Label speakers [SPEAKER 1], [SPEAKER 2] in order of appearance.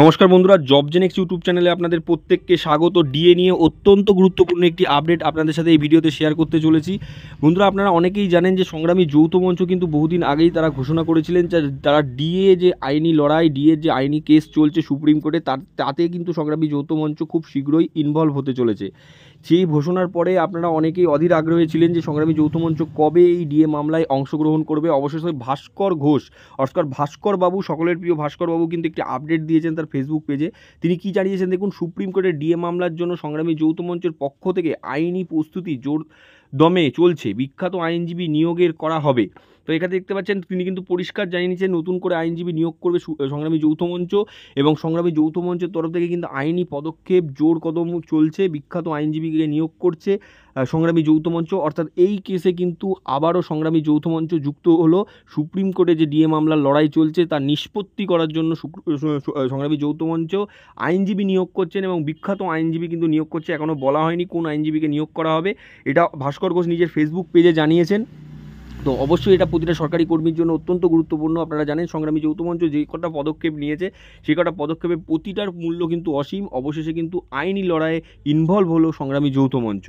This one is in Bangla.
[SPEAKER 1] নমস্কার বন্ধুরা জব জেনেক্স ইউটিউব চ্যানেলে আপনাদের প্রত্যেককে স্বাগত ডিএ নিয়ে অত্যন্ত গুরুত্বপূর্ণ একটি আপডেট আপনাদের সাথে এই ভিডিওতে শেয়ার করতে চলেছি বন্ধুরা আপনারা অনেকেই জানেন যে সংগ্রামী যৌথ মঞ্চ কিন্তু বহুদিন আগেই তারা ঘোষণা করেছিলেন তারা ডিএ যে আইনি লড়াই ডিএ যে আইনি কেস চলছে সুপ্রিম কোর্টে তার তাতে কিন্তু সংগ্রামী যৌথ মঞ্চ খুব শীঘ্রই ইনভলভ হতে চলেছে সেই ঘোষণার পরে আপনারা অনেকেই অধীর আগ্রহী ছিলেন যে সংগ্রামী যৌথ মঞ্চ কবে এই ডিএ মামলায় অংশগ্রহণ করবে অবশেষে ভাস্কর ঘোষ অস্কর ভাস্কর বাবু সকলের প্রিয় ভাস্কর বাবু কিন্তু একটি আপডেট দিয়েছেন তার ফেসবুক পেজে তিনি কি জানিয়েছেন দেখুন সুপ্রিম কোর্টের ডিএ মামলার জন্য সংগ্রামী যৌথ মঞ্চের পক্ষ থেকে আইনি প্রস্তুতি জোর দমে চলছে বিখ্যাত আইনজীবী নিয়োগের করা হবে তো এখানে দেখতে পাচ্ছেন তিনি কিন্তু পরিষ্কার জানিয়ে নিয়েছেন নতুন করে আইনজীবী নিয়োগ করবে সংগ্রামী যৌথ মঞ্চ এবং সংগ্রামী যৌথ মঞ্চের তরফ থেকে কিন্তু আইনি পদক্ষেপ জোর কদম চলছে বিখ্যাত আইনজীবীকে নিয়োগ করছে সংগ্রামী যৌথ মঞ্চ অর্থাৎ এই কেসে কিন্তু আবারও সংগ্রামী যৌথ মঞ্চ যুক্ত হলো সুপ্রিম কোর্টে যে ডিএ মামলার লড়াই চলছে তার নিষ্পত্তি করার জন্য সংগ্রামী যৌথ মঞ্চ আইনজীবী নিয়োগ করছেন এবং বিখ্যাত আইনজীবী কিন্তু নিয়োগ করছে এখনও বলা হয়নি কোন আইনজীবীকে নিয়োগ করা হবে এটা ভাস্কর ভাস্কর ঘোষ নিজের ফেসবুক পেজে জানিয়েছেন তো অবশ্যই এটা প্রতিটা সরকারি কর্মীর জন্য অত্যন্ত গুরুত্বপূর্ণ আপনারা জানেন সংগ্রামী যৌথ মঞ্চ যে কটা পদক্ষেপ নিয়েছে সেই কটা পদক্ষেপে প্রতিটার মূল্য কিন্তু অসীম অবশেষে কিন্তু আইনি লড়াইয়ে ইনভলভ হলো সংগ্রামী যৌথ মঞ্চ